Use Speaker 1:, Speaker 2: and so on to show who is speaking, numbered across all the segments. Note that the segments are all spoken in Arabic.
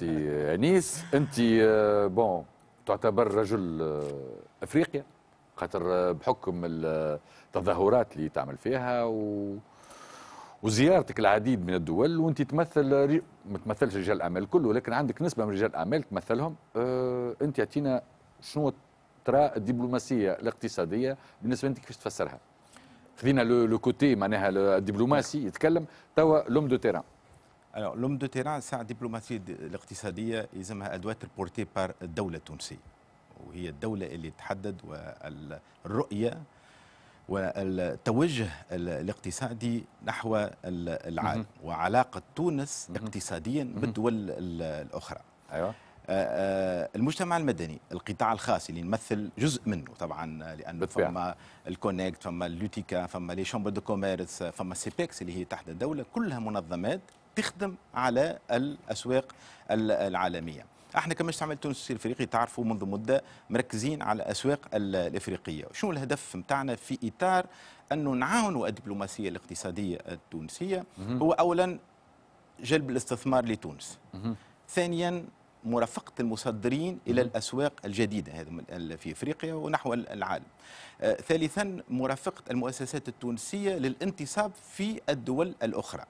Speaker 1: سي انيس انت آه، بون تعتبر رجل آه، افريقيا خاطر آه، بحكم التظاهرات اللي تعمل فيها و وزيارتك العديد من الدول وانت تمثل ري... ما تمثلش رجال الاعمال الكل ولكن عندك نسبه من رجال الاعمال تمثلهم اه انت اعطينا شنو ترى الدبلوماسيه الاقتصاديه بالنسبه لك كيفاش تفسرها خذينا لو كوتي معناها الدبلوماسي يتكلم توا لوم دو تيران Alors, l'homme de terrain ساعة الدبلوماسية
Speaker 2: الاقتصادية يلزمها أدوات البورتي بار الدولة التونسية وهي الدولة اللي تحدد والرؤية والتوجه الاقتصادي نحو العالم وعلاقة تونس اقتصاديا بالدول الأخرى أيوة. آه، آه، المجتمع المدني القطاع الخاص اللي يمثل جزء منه طبعا لانه بالفعل. فما الكونيكت فما اللوتيكا فما لي شامبر دو كوميرس فما سيبيكس اللي هي تحت الدوله كلها منظمات تخدم على الاسواق العالميه احنا كمجتمع عمل تونسي الافريقي تعرفوا منذ مده مركزين على الاسواق الافريقيه شنو الهدف نتاعنا في اطار انه نعاونوا الدبلوماسيه الاقتصاديه التونسيه هو اولا جلب الاستثمار لتونس ثانيا مرافقه المصدرين الى الاسواق الجديده في افريقيا ونحو العالم. آه، ثالثا مرافقه المؤسسات التونسيه للانتصاب في الدول الاخرى.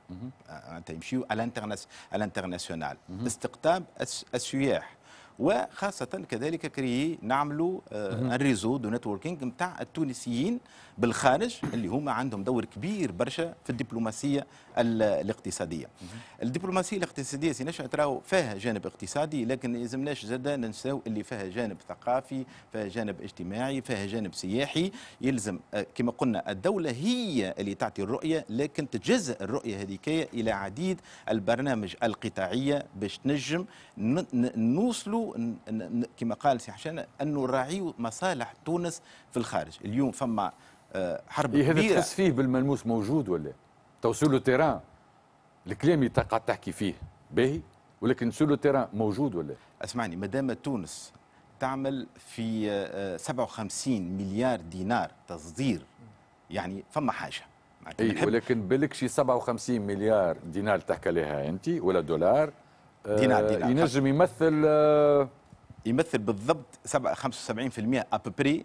Speaker 2: يمشيوا آه، آه، على الانترناسيونال. استقطاب السياح وخاصه كذلك كري نعملوا آه، الريزو دو نتوركينج نتاع التونسيين بالخارج اللي هما عندهم دور كبير برشا في الدبلوماسيه الاقتصاديه الدبلوماسيه الاقتصاديه سي نشأت راهو فيها جانب اقتصادي لكن يلزمناش زادة ننساو اللي فيها جانب ثقافي فيها جانب اجتماعي فيها جانب سياحي يلزم آه، كما قلنا الدوله هي اللي تعطي الرؤيه لكن تجزء الرؤيه هذيك الى عديد البرنامج القطاعيه باش تنجم نوصلوا كما قال سي حشان انه نراعيو مصالح
Speaker 1: تونس في الخارج اليوم فما آه، حرب إيه هذا تحس فيه بالملموس موجود ولا توصيل التيران الكلام اللي قاعد تحكي فيه باهي ولكن سولو تيران موجود ولا اسمعني ما دام تونس تعمل في 57
Speaker 2: آه، آه، مليار دينار تصدير يعني فما حاجه
Speaker 1: اي ولكن بالك شي 57 مليار دينار تحكي لها انت ولا دولار دينار آه، دينار ينجم يمثل آه، يمثل بالضبط 75% ابري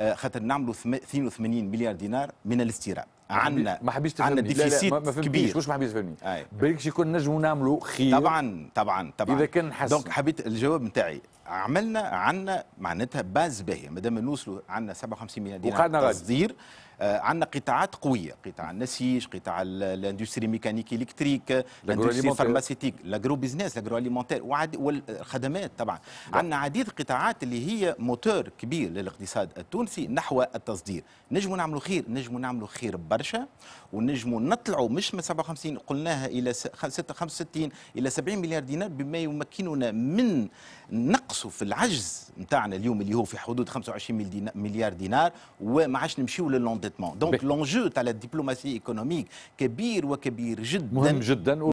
Speaker 2: آه، خاطر نعملوا 82 مليار دينار من الاستيراد عندنا تفهمني عندنا ديفيسيت لا لا ما كبير مش
Speaker 1: تفهمني بالك يكون نجموا نعملوا خير طبعا طبعا طبعا اذا كان
Speaker 2: حسن دونك حبيت الجواب نتاعي عملنا عندنا معناتها باز باهيه مادام نوصلوا عندنا 57 مليون دينار تصدير آه، عندنا قطاعات قويه قطاع النسيج قطاع الاندستري ميكانيك الكتريك الاندستري فارماسيتيك لاجرو بيزنس لاجرو اليمونتير والخدمات طبعا عندنا عديد القطاعات اللي هي موتور كبير للاقتصاد التونسي نحو التصدير نجموا نعملوا خير نجموا نعملوا خير برا برشا ونجموا نطلعوا مش من 57 قلناها الى 65 الى 70 مليار دينار بما يمكننا من نقص في العجز نتاعنا اليوم اللي هو في حدود 25 مليار دينار وما عادش نمشيو للونديتمون دونك لونجو تاع الدبلوماسي ايكونوميك كبير وكبير جدا مهم جدا